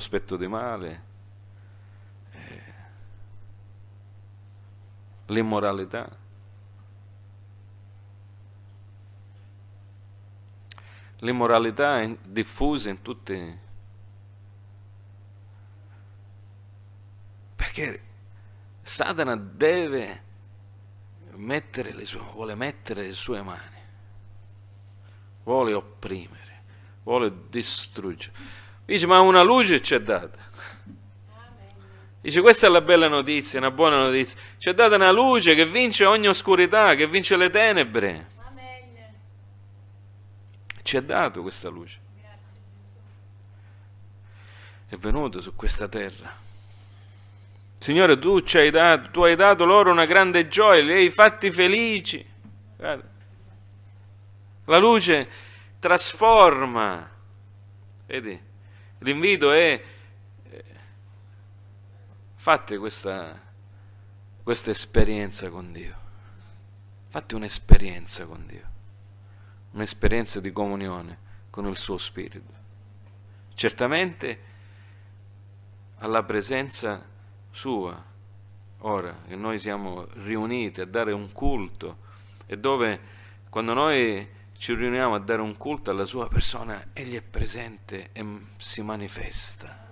sospetto di male, eh, l'immoralità. L'immoralità è diffusa in tutti. Perché Satana deve mettere le sue, vuole mettere le sue mani, vuole opprimere, vuole distruggere. Dice, ma una luce ci è data. Dice, questa è la bella notizia, una buona notizia. Ci è data una luce che vince ogni oscurità, che vince le tenebre. Ci è dato questa luce. È venuto su questa terra. Signore, tu, ci hai dato, tu hai dato loro una grande gioia, li hai fatti felici. Guarda. La luce trasforma. Vedi? L'invito è eh, fate questa, questa esperienza con Dio, fate un'esperienza con Dio, un'esperienza di comunione con il suo Spirito. Certamente alla presenza sua, ora che noi siamo riuniti a dare un culto e dove quando noi ci riuniamo a dare un culto alla sua persona, egli è presente e si manifesta.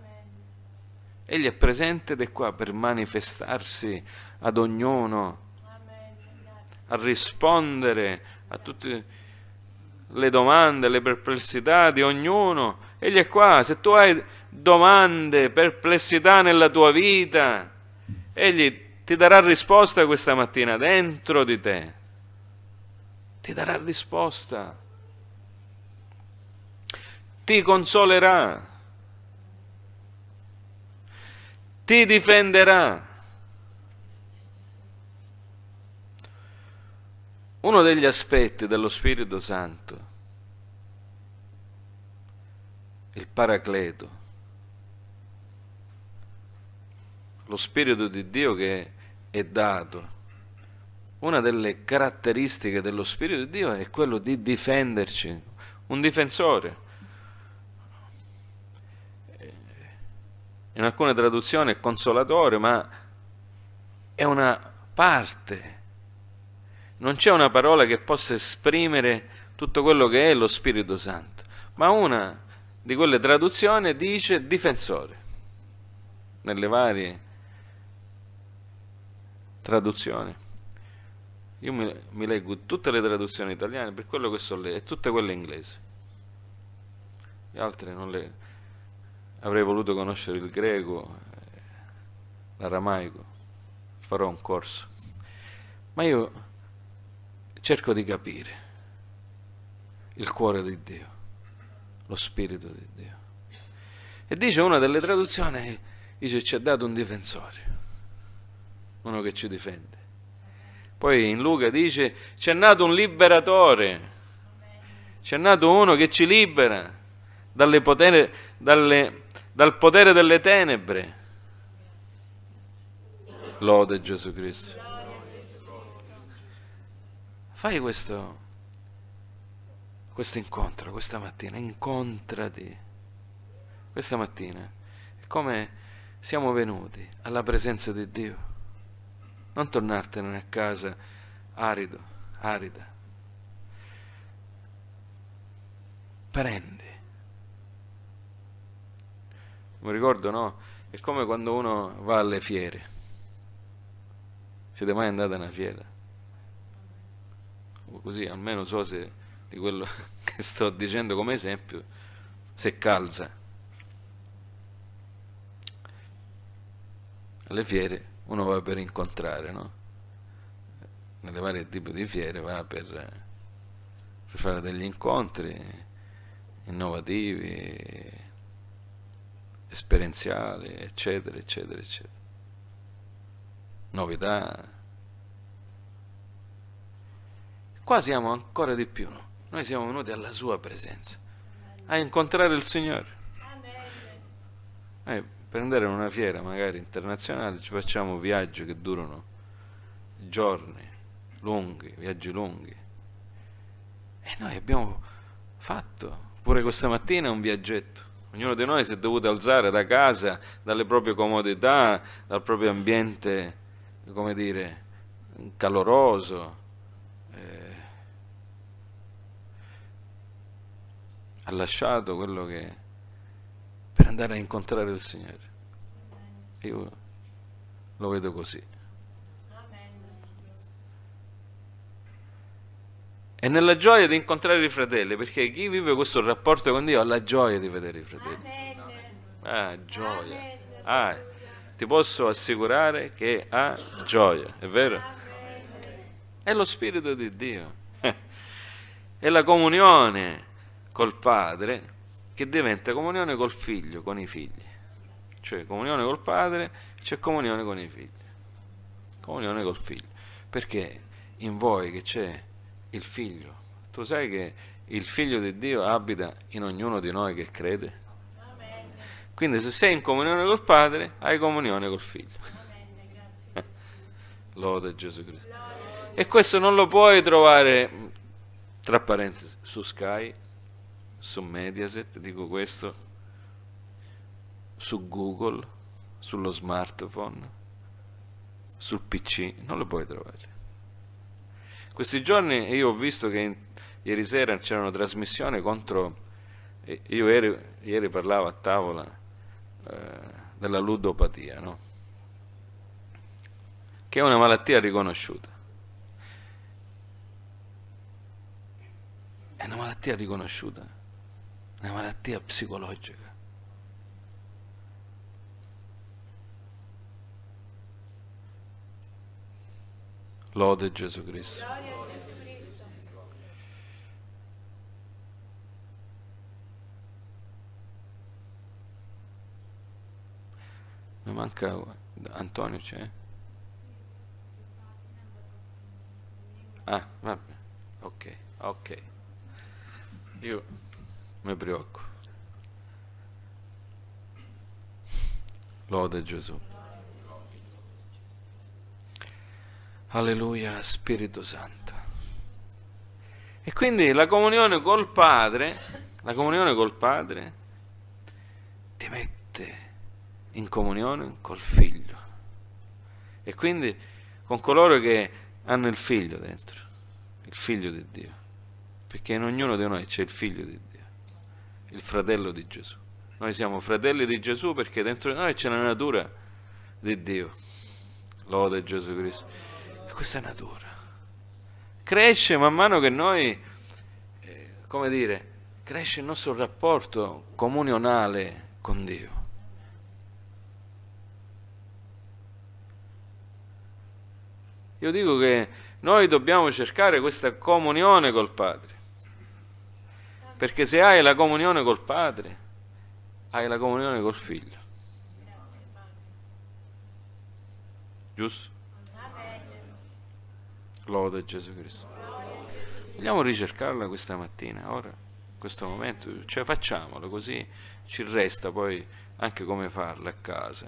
Egli è presente ed è qua per manifestarsi ad ognuno, a rispondere a tutte le domande, le perplessità di ognuno. Egli è qua, se tu hai domande, perplessità nella tua vita, egli ti darà risposta questa mattina dentro di te ti darà risposta, ti consolerà, ti difenderà. Uno degli aspetti dello Spirito Santo, il Paracleto, lo Spirito di Dio che è dato una delle caratteristiche dello Spirito di Dio è quello di difenderci, un difensore. Eh, in alcune traduzioni è consolatore, ma è una parte. Non c'è una parola che possa esprimere tutto quello che è lo Spirito Santo, ma una di quelle traduzioni dice difensore. Nelle varie traduzioni. Io mi, mi leggo tutte le traduzioni italiane per quello che so lei e tutte quelle inglesi. Le altre non le... Avrei voluto conoscere il greco, eh, l'aramaico, farò un corso. Ma io cerco di capire il cuore di Dio, lo spirito di Dio. E dice una delle traduzioni, dice ci ha dato un difensore, uno che ci difende. Poi in Luca dice c'è nato un liberatore, c'è nato uno che ci libera potere, dalle, dal potere delle tenebre. Lode Gesù Cristo. Fai questo, questo incontro questa mattina, incontrati questa mattina. come siamo venuti alla presenza di Dio non tornartene a casa arido, arida. Prendi. Mi ricordo, no? È come quando uno va alle fiere. Siete mai andati a una fiera? O così, almeno so se di quello che sto dicendo come esempio, se calza. Alle fiere uno va per incontrare, no? Nelle varie tipi di fiere va per, per fare degli incontri innovativi, esperienziali, eccetera, eccetera, eccetera. Novità. Qua siamo ancora di più, no? Noi siamo venuti alla sua presenza, a incontrare il Signore. Eh, per andare a una fiera magari internazionale ci facciamo viaggi che durano giorni lunghi, viaggi lunghi. E noi abbiamo fatto pure questa mattina un viaggetto. Ognuno di noi si è dovuto alzare da casa, dalle proprie comodità, dal proprio ambiente, come dire, caloroso. Eh, ha lasciato quello che andare a incontrare il Signore. Io lo vedo così. E nella gioia di incontrare i fratelli, perché chi vive questo rapporto con Dio ha la gioia di vedere i fratelli. Ah, gioia. Ah, ti posso assicurare che ha gioia, è vero? È lo Spirito di Dio. è la comunione col Padre che diventa comunione col figlio, con i figli. Cioè comunione col padre, c'è cioè comunione con i figli. Comunione col figlio. Perché in voi che c'è il figlio. Tu sai che il figlio di Dio abita in ognuno di noi che crede. Quindi se sei in comunione col padre, hai comunione col figlio. Lode Gesù Cristo. E questo non lo puoi trovare, tra parentesi, su Sky, su Mediaset, dico questo, su Google, sullo smartphone, sul PC, non lo puoi trovare. Questi giorni io ho visto che in, ieri sera c'era una trasmissione contro, io eri, ieri, parlavo a tavola eh, della ludopatia, no? che è una malattia riconosciuta. È una malattia riconosciuta una malattia psicologica. Lode Gesù Cristo. Mi manca Antonio c'è? Ah, vabbè, ok, ok. Io mi preoccupo. Lode Gesù. Alleluia, Spirito Santo. E quindi la comunione col Padre, la comunione col Padre ti mette in comunione col Figlio. E quindi con coloro che hanno il Figlio dentro, il Figlio di Dio. Perché in ognuno di noi c'è il Figlio di Dio il fratello di Gesù. Noi siamo fratelli di Gesù perché dentro di noi c'è la natura di Dio. Lode Gesù Cristo. E questa natura cresce man mano che noi, eh, come dire, cresce il nostro rapporto comunionale con Dio. Io dico che noi dobbiamo cercare questa comunione col Padre. Perché se hai la comunione col Padre, hai la comunione col Figlio. Giusto? Lode Gesù Cristo. Vogliamo ricercarla questa mattina, ora, in questo momento, cioè facciamolo così ci resta poi anche come farla a casa.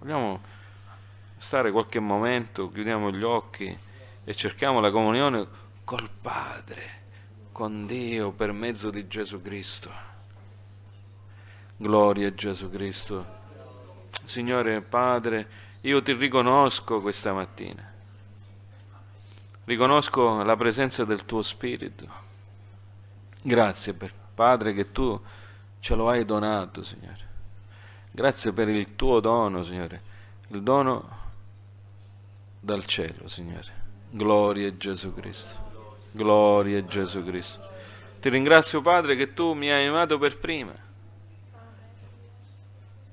Vogliamo stare qualche momento, chiudiamo gli occhi e cerchiamo la comunione col Padre con Dio per mezzo di Gesù Cristo. Gloria a Gesù Cristo. Signore Padre, io ti riconosco questa mattina. Riconosco la presenza del tuo Spirito. Grazie per, Padre che tu ce lo hai donato, Signore. Grazie per il tuo dono, Signore. Il dono dal cielo, Signore. Gloria a Gesù Cristo. Gloria a Gesù Cristo. Ti ringrazio Padre che tu mi hai amato per prima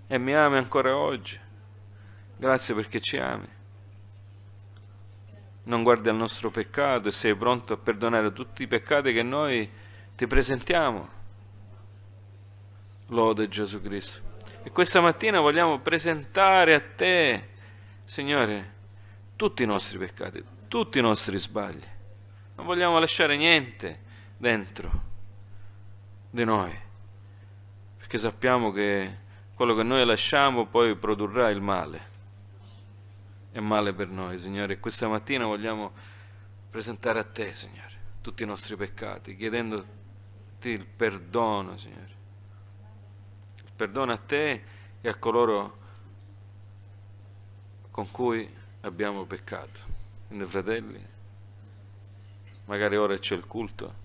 e mi ami ancora oggi. Grazie perché ci ami. Non guardi al nostro peccato e sei pronto a perdonare tutti i peccati che noi ti presentiamo. Lode Gesù Cristo. E questa mattina vogliamo presentare a te, Signore, tutti i nostri peccati, tutti i nostri sbagli. Non vogliamo lasciare niente dentro di noi, perché sappiamo che quello che noi lasciamo poi produrrà il male. È male per noi, Signore. Questa mattina vogliamo presentare a te, Signore, tutti i nostri peccati, chiedendoti il perdono, Signore. Il perdono a te e a coloro con cui abbiamo peccato. Quindi, fratelli, magari ora c'è il culto,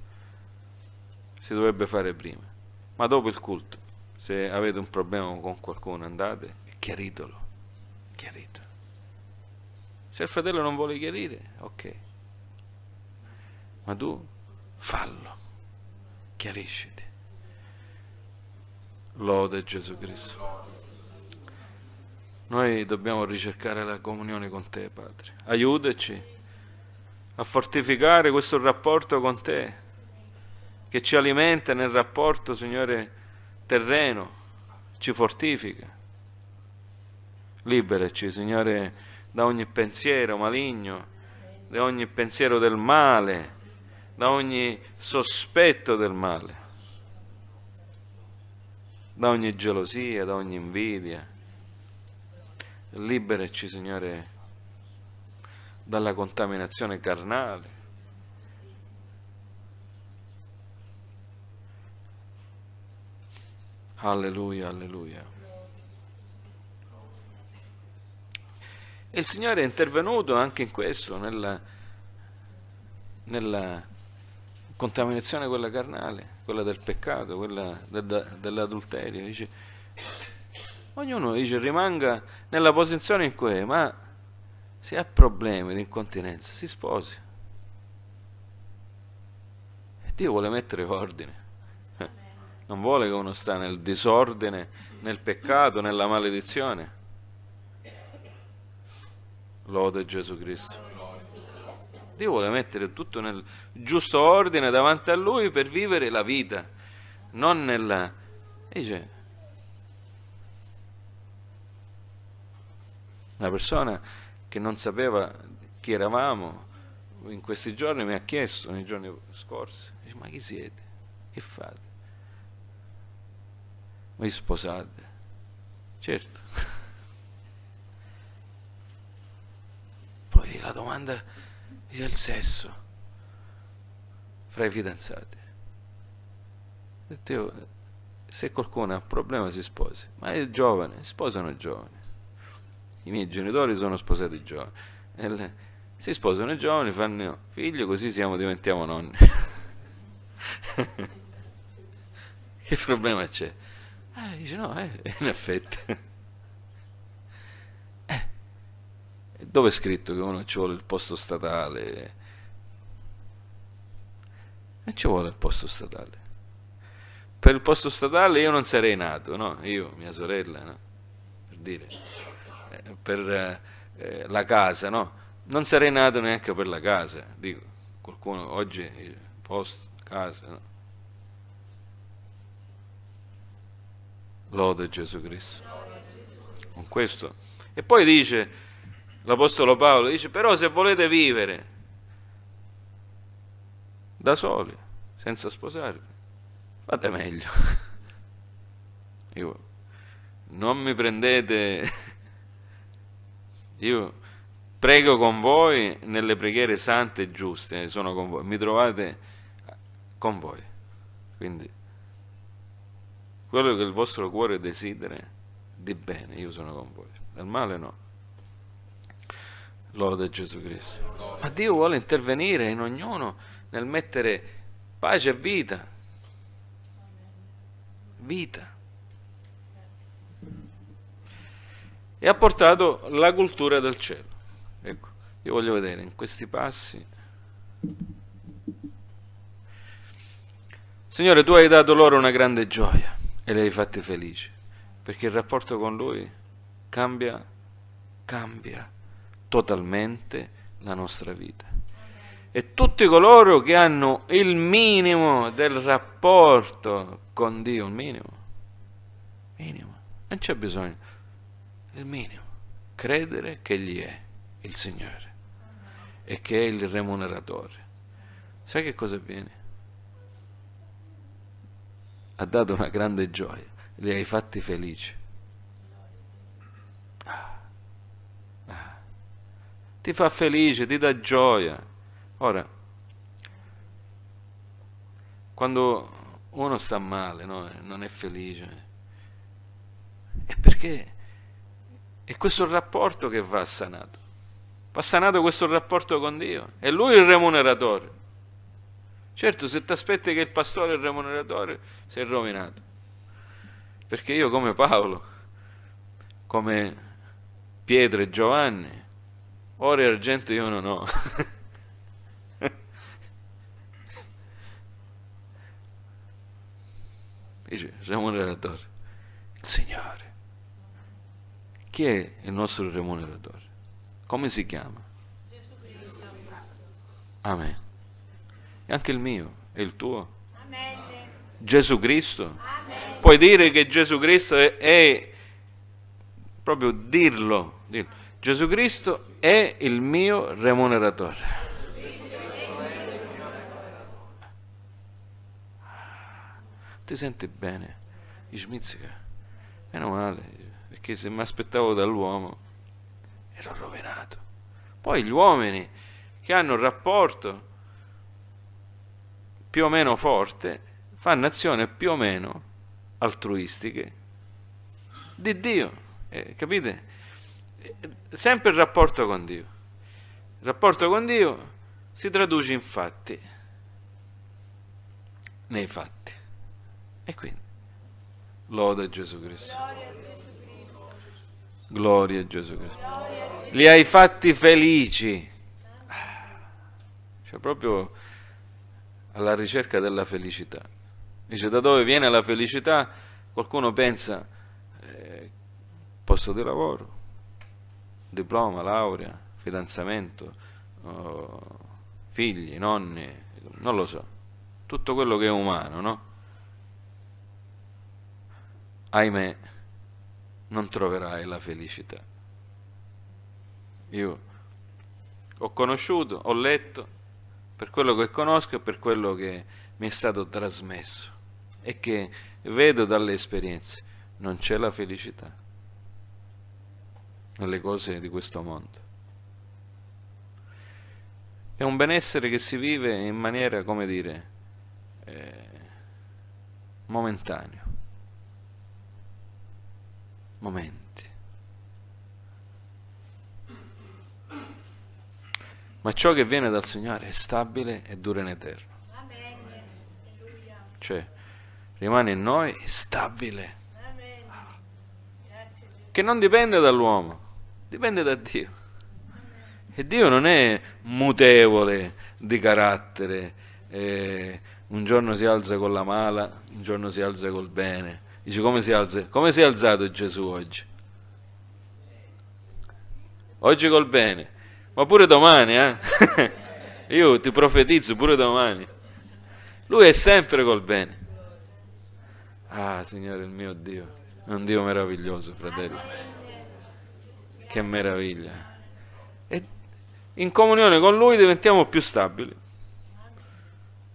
si dovrebbe fare prima, ma dopo il culto, se avete un problema con qualcuno andate, chiaritelo, chiaritelo. Se il fratello non vuole chiarire, ok, ma tu fallo, chiarisciti. Lode Gesù Cristo. Noi dobbiamo ricercare la comunione con te, Padre. Aiutaci a fortificare questo rapporto con te, che ci alimenta nel rapporto, Signore, terreno, ci fortifica. Liberaci, Signore, da ogni pensiero maligno, da ogni pensiero del male, da ogni sospetto del male, da ogni gelosia, da ogni invidia. Liberaci, Signore, dalla contaminazione carnale. Alleluia, alleluia. il Signore è intervenuto anche in questo, nella, nella contaminazione quella carnale, quella del peccato, quella de, de, dell'adulterio. ognuno dice rimanga nella posizione in cui è, ma se ha problemi di incontinenza si sposi. Dio vuole mettere ordine. Non vuole che uno sta nel disordine, nel peccato, nella maledizione. Lode Gesù Cristo. Dio vuole mettere tutto nel giusto ordine davanti a Lui per vivere la vita, non nella... Dice, una persona che non sapeva chi eravamo in questi giorni, mi ha chiesto nei giorni scorsi, dice, ma chi siete? Che fate? Voi sposate? Certo. Poi la domanda è il sesso fra i fidanzati. se qualcuno ha un problema si sposi, ma è giovane, sposano i giovani i miei genitori sono sposati giovani. E si sposano i giovani, fanno figlio, così siamo, diventiamo nonni. che problema c'è? Eh, dice no, eh, in effetti. Eh, dove è scritto che uno ci vuole il posto statale? E ci vuole il posto statale. Per il posto statale io non sarei nato, no? Io, mia sorella, no? Per dire per eh, eh, la casa, no? Non sarei nato neanche per la casa, dico, qualcuno oggi, post casa, no? Lode Gesù Cristo. Con questo. E poi dice, l'Apostolo Paolo dice, però se volete vivere da soli, senza sposarvi, fate meglio. Io, non mi prendete io prego con voi nelle preghiere sante e giuste, sono con voi, mi trovate con voi. Quindi quello che il vostro cuore desidera di bene, io sono con voi, del male no. Lode Gesù Cristo. Ma Dio vuole intervenire in ognuno nel mettere pace e vita. Vita. e ha portato la cultura del cielo. Ecco, io voglio vedere in questi passi. Signore, tu hai dato loro una grande gioia e li hai fatti felici, perché il rapporto con Lui cambia, cambia totalmente la nostra vita. E tutti coloro che hanno il minimo del rapporto con Dio, il minimo, minimo, non c'è bisogno il minimo, credere che Egli è il Signore e che è il remuneratore. Sai che cosa avviene? Ha dato una grande gioia, li hai fatti felici. Ah, ah. Ti fa felice, ti dà gioia. Ora, quando uno sta male, no? non è felice, è perché e questo il rapporto che va sanato. Va sanato questo rapporto con Dio. È Lui il remuneratore. Certo, se ti aspetti che il pastore è il remuneratore, sei rovinato. Perché io come Paolo, come Pietro e Giovanni, oro e argento io non ho. Dice, remuneratore, il Signore chi è il nostro remuneratore? Come si chiama? Amen. E anche il mio e il tuo. Amen. Gesù Cristo. Amen. Puoi dire che Gesù Cristo è, è proprio dirlo, dirlo. Gesù Cristo è il mio remuneratore. Ti senti bene? Ismizzica. Meno male, perché se mi aspettavo dall'uomo ero rovinato. Poi gli mm. uomini che hanno un rapporto più o meno forte fanno azioni più o meno altruistiche di Dio, eh, capite? Sempre il rapporto con Dio. Il rapporto con Dio si traduce in fatti, nei fatti. E quindi, lode Gesù Cristo. Gloria a Gesù Cristo. Li hai fatti felici. Ah, cioè proprio alla ricerca della felicità. Dice da dove viene la felicità? Qualcuno pensa eh, posto di lavoro, diploma, laurea, fidanzamento, oh, figli, nonni, non lo so. Tutto quello che è umano, no? Ahimè non troverai la felicità. Io ho conosciuto, ho letto, per quello che conosco e per quello che mi è stato trasmesso e che vedo dalle esperienze, non c'è la felicità nelle cose di questo mondo. È un benessere che si vive in maniera, come dire, eh, momentanea momenti. Ma ciò che viene dal Signore è stabile e dura in eterno. Cioè, rimane in noi stabile. Che non dipende dall'uomo, dipende da Dio. E Dio non è mutevole di carattere, eh, un giorno si alza con la mala, un giorno si alza col bene Dice come si, alza, come si è alzato Gesù oggi? Oggi col bene, ma pure domani, eh? Io ti profetizzo pure domani. Lui è sempre col bene. Ah, Signore, il mio Dio, è un Dio meraviglioso, fratello. Che meraviglia. E in comunione con Lui diventiamo più stabili.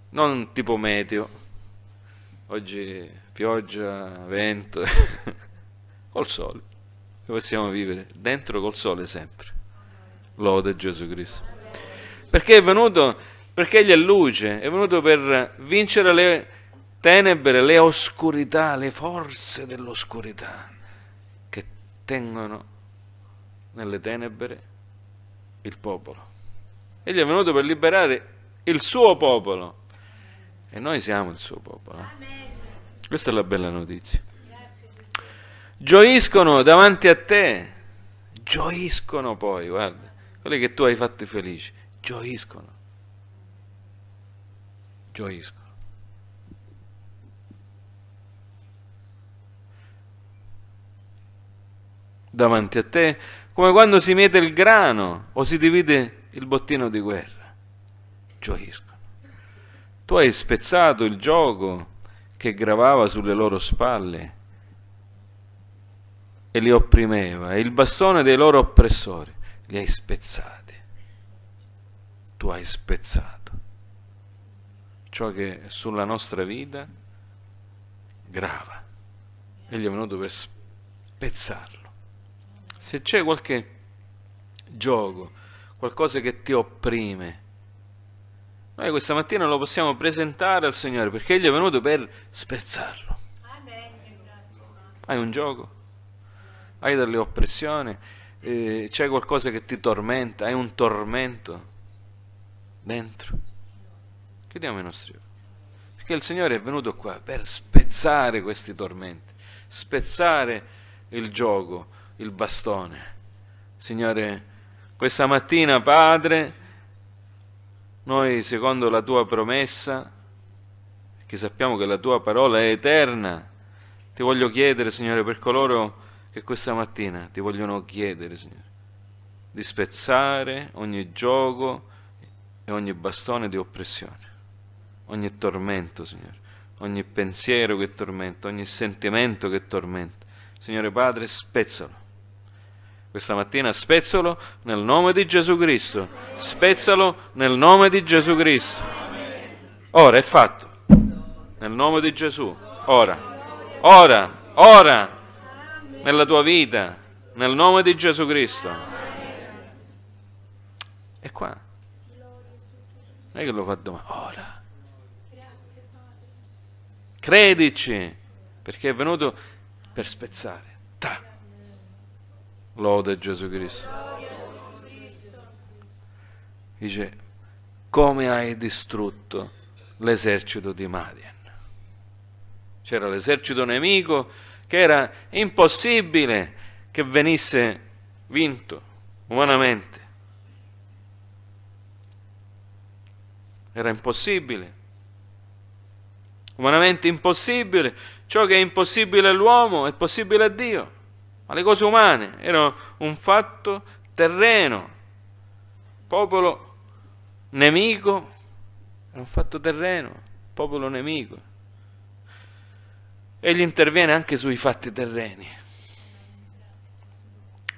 Non tipo meteo. Oggi pioggia, vento, col sole. E possiamo vivere dentro col sole sempre. Lode Gesù Cristo. Perché è venuto, perché gli è luce, è venuto per vincere le tenebre, le oscurità, le forze dell'oscurità che tengono nelle tenebre il popolo. Egli è venuto per liberare il suo popolo. E noi siamo il suo popolo. Amen. Questa è la bella notizia. Gioiscono davanti a te, gioiscono poi, guarda, quelli che tu hai fatto felici, gioiscono, gioiscono. davanti a te, come quando si miete il grano o si divide il bottino di guerra. Gioiscono. Tu hai spezzato il gioco, che gravava sulle loro spalle e li opprimeva, e il bastone dei loro oppressori li hai spezzati. Tu hai spezzato ciò che sulla nostra vita grava. Egli è venuto per spezzarlo. Se c'è qualche gioco, qualcosa che ti opprime, noi questa mattina lo possiamo presentare al Signore perché Egli è venuto per spezzarlo. Hai un gioco? Hai delle oppressioni? Eh, c'è qualcosa che ti tormenta? Hai un tormento dentro? Chiudiamo i nostri occhi. Perché il Signore è venuto qua per spezzare questi tormenti, spezzare il gioco, il bastone. Signore, questa mattina, Padre, noi, secondo la tua promessa, che sappiamo che la tua parola è eterna, ti voglio chiedere, Signore, per coloro che questa mattina ti vogliono chiedere, Signore, di spezzare ogni gioco e ogni bastone di oppressione, ogni tormento, Signore, ogni pensiero che tormenta, ogni sentimento che tormenta. Signore Padre, spezzalo questa mattina spezzalo nel nome di Gesù Cristo. Spezzalo nel nome di Gesù Cristo. Ora è fatto. Nel nome di Gesù. Ora. Ora. Ora. Nella tua vita. Nel nome di Gesù Cristo. E qua. Non è che lo fa domani. Ora. Credici. Perché è venuto per spezzare. Ta. Lode Gesù Cristo. Dice, come hai distrutto l'esercito di Madian. C'era l'esercito nemico che era impossibile che venisse vinto umanamente. Era impossibile. Umanamente impossibile. Ciò che è impossibile all'uomo è possibile a Dio ma le cose umane erano un fatto terreno. Popolo nemico era un fatto terreno, popolo nemico. Egli interviene anche sui fatti terreni,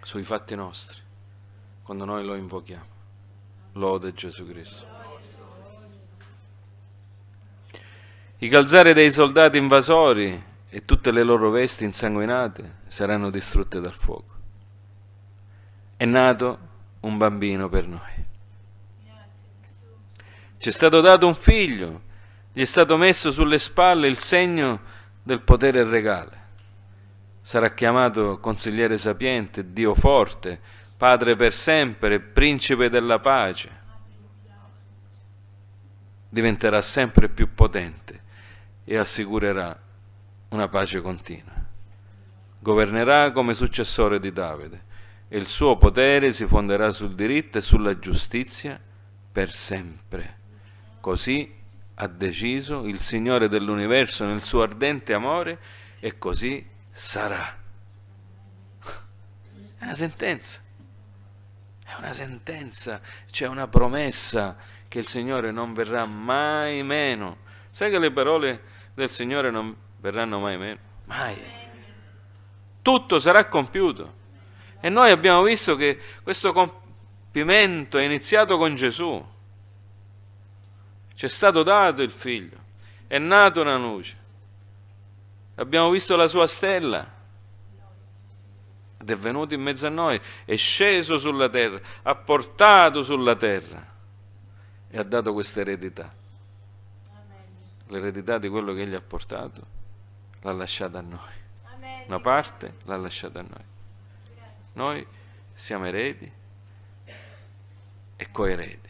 sui fatti nostri, quando noi lo invochiamo. Lode Gesù Cristo. I calzari dei soldati invasori e tutte le loro vesti insanguinate saranno distrutte dal fuoco. È nato un bambino per noi. Ci è stato dato un figlio, gli è stato messo sulle spalle il segno del potere regale. Sarà chiamato consigliere sapiente, Dio forte, Padre per sempre, principe della pace. Diventerà sempre più potente e assicurerà una pace continua. Governerà come successore di Davide e il suo potere si fonderà sul diritto e sulla giustizia per sempre. Così ha deciso il Signore dell'universo nel suo ardente amore e così sarà. È una sentenza. È una sentenza, c'è una promessa che il Signore non verrà mai meno. Sai che le parole del Signore non, verranno mai meno. Mai. Tutto sarà compiuto. E noi abbiamo visto che questo compimento è iniziato con Gesù. Ci è stato dato il figlio, è nata una luce. Abbiamo visto la sua stella ed è venuto in mezzo a noi, è sceso sulla terra, ha portato sulla terra e ha dato questa eredità. L'eredità di quello che egli ha portato l'ha lasciata a noi. Una parte l'ha lasciata a noi. Noi siamo eredi e coeredi.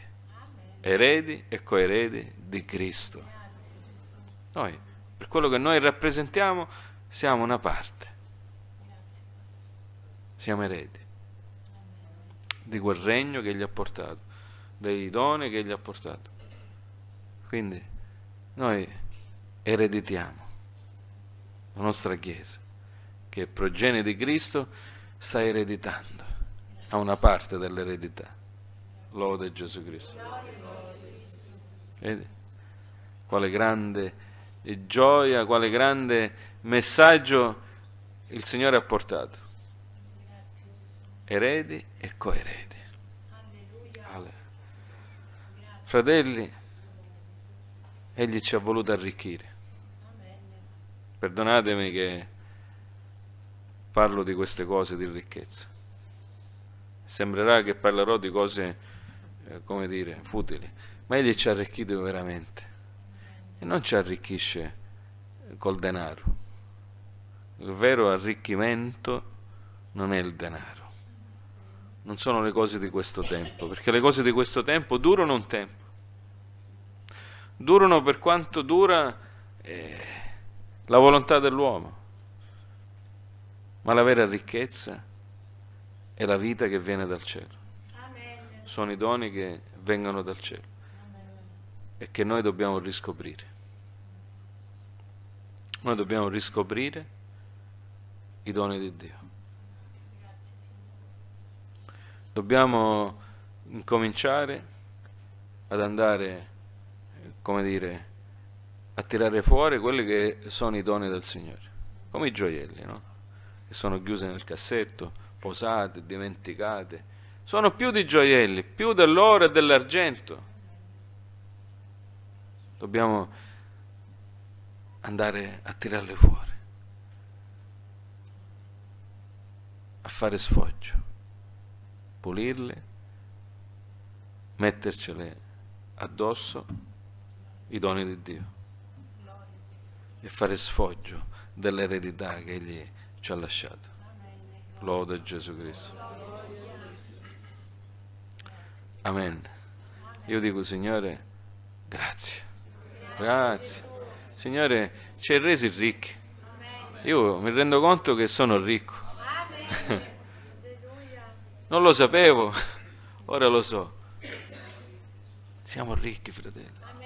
Eredi e coeredi di Cristo. Noi, per quello che noi rappresentiamo, siamo una parte. Siamo eredi di quel regno che gli ha portato, dei doni che gli ha portato. Quindi noi ereditiamo la nostra Chiesa, che è progenie di Cristo, sta ereditando, ha una parte dell'eredità. Lode Gesù Cristo. Vedi? Quale grande gioia, quale grande messaggio il Signore ha portato. Eredi e coeredi. Alleluia. Fratelli, Egli ci ha voluto arricchire Perdonatemi che parlo di queste cose di ricchezza. Sembrerà che parlerò di cose, eh, come dire, futili, ma egli ci ha arricchito veramente e non ci arricchisce eh, col denaro. Il vero arricchimento non è il denaro, non sono le cose di questo tempo, perché le cose di questo tempo durano un tempo, durano per quanto dura... Eh, la volontà dell'uomo, ma la vera ricchezza è la vita che viene dal cielo. Amen. Sono i doni che vengono dal cielo Amen. e che noi dobbiamo riscoprire. Noi dobbiamo riscoprire i doni di Dio. Dobbiamo incominciare ad andare, come dire, a tirare fuori quelli che sono i doni del Signore, come i gioielli, no? che sono chiusi nel cassetto, posate, dimenticate. Sono più di gioielli, più dell'oro e dell'argento. Dobbiamo andare a tirarli fuori, a fare sfoggio, pulirle, mettercele addosso i doni di Dio e fare sfoggio dell'eredità che Egli ci ha lasciato. Lode Gesù Cristo. Amen. Io dico Signore, grazie. Grazie. Signore, ci hai resi ricchi. Io mi rendo conto che sono ricco. Non lo sapevo, ora lo so. Siamo ricchi, fratello.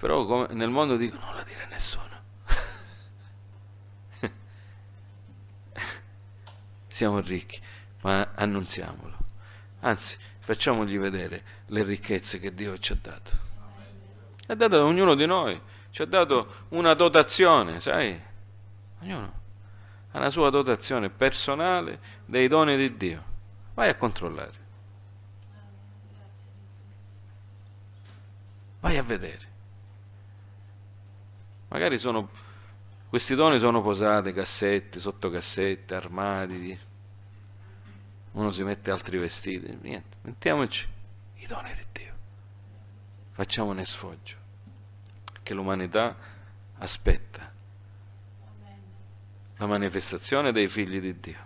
Però nel mondo dico non la dire a nessuno. Siamo ricchi, ma annunziamolo. Anzi, facciamogli vedere le ricchezze che Dio ci ha dato. Ha dato a ognuno di noi, ci ha dato una dotazione, sai? Ognuno ha la sua dotazione personale dei doni di Dio. Vai a controllare. Vai a vedere. Magari sono, questi doni sono posate, cassette, sottocassette, armadi. Uno si mette altri vestiti. Niente, mettiamoci i doni di Dio. Facciamone sfoggio. Che l'umanità aspetta la manifestazione dei figli di Dio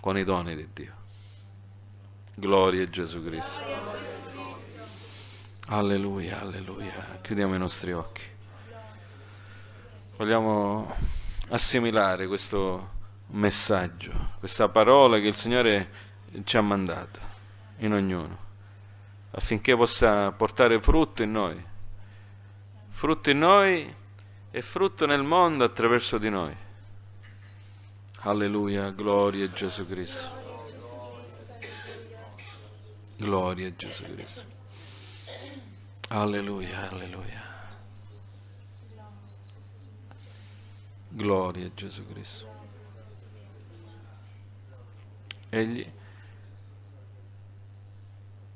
con i doni di Dio. Gloria a Gesù Cristo. Alleluia, alleluia. Chiudiamo i nostri occhi vogliamo assimilare questo messaggio, questa parola che il Signore ci ha mandato in ognuno, affinché possa portare frutto in noi, frutto in noi e frutto nel mondo attraverso di noi. Alleluia, gloria a Gesù Cristo. Gloria a Gesù Cristo. Alleluia, alleluia. Gloria a Gesù Cristo. Egli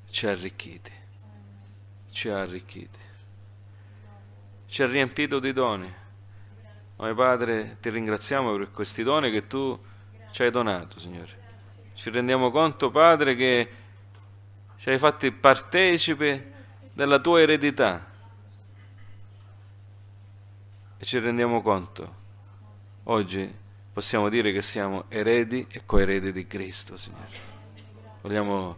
ci ha arricchiti, ci ha arricchiti, ci ha riempito di doni. Noi Padre ti ringraziamo per questi doni che tu ci hai donato, Signore. Ci rendiamo conto, Padre, che ci hai fatti partecipe della tua eredità. E ci rendiamo conto Oggi possiamo dire che siamo eredi e coeredi di Cristo, Signore. Vogliamo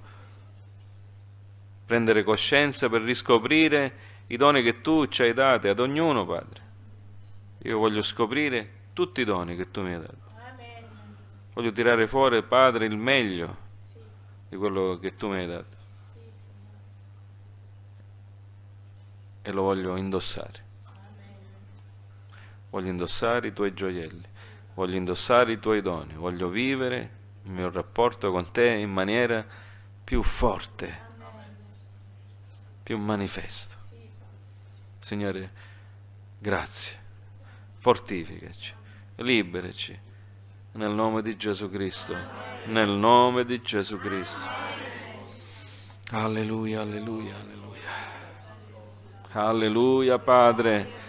prendere coscienza per riscoprire i doni che tu ci hai dati ad ognuno, Padre. Io voglio scoprire tutti i doni che tu mi hai dato. Voglio tirare fuori, Padre, il meglio di quello che tu mi hai dato. E lo voglio indossare voglio indossare i tuoi gioielli, voglio indossare i tuoi doni, voglio vivere il mio rapporto con te in maniera più forte, più manifesto. Signore, grazie, fortificaci, liberaci, nel nome di Gesù Cristo, nel nome di Gesù Cristo. Alleluia, alleluia, alleluia. Alleluia, Padre.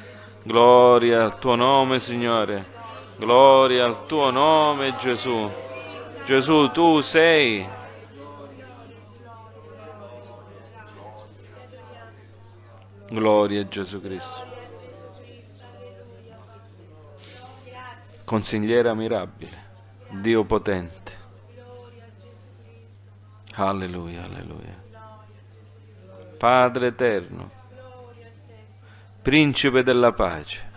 Gloria al tuo nome, Signore. Gloria al tuo nome, Gesù. Gesù, tu sei. Gloria a Gesù Cristo. Consigliera mirabile, Dio potente. Alleluia, alleluia. Padre eterno, principe della pace.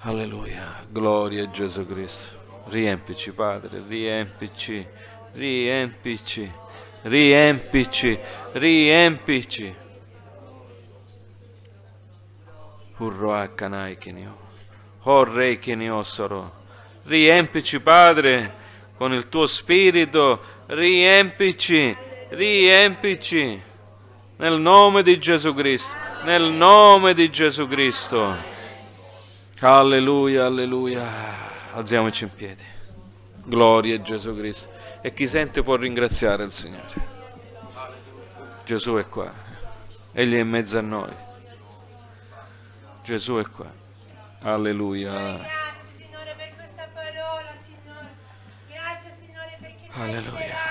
Alleluia, gloria a Gesù Cristo. Riempici, Padre, riempici, riempici, riempici, riempici. Urroa canaikinio, orrei oh, chiniosoro. Riempici, Padre, con il tuo spirito, riempici, riempici, nel nome di Gesù Cristo nel nome di Gesù Cristo. Alleluia, alleluia. Alziamoci in piedi. Gloria a Gesù Cristo. E chi sente può ringraziare il Signore. Gesù è qua. Egli è in mezzo a noi. Gesù è qua. Alleluia. Grazie Signore per questa parola, Signore. Grazie Signore perché Alleluia.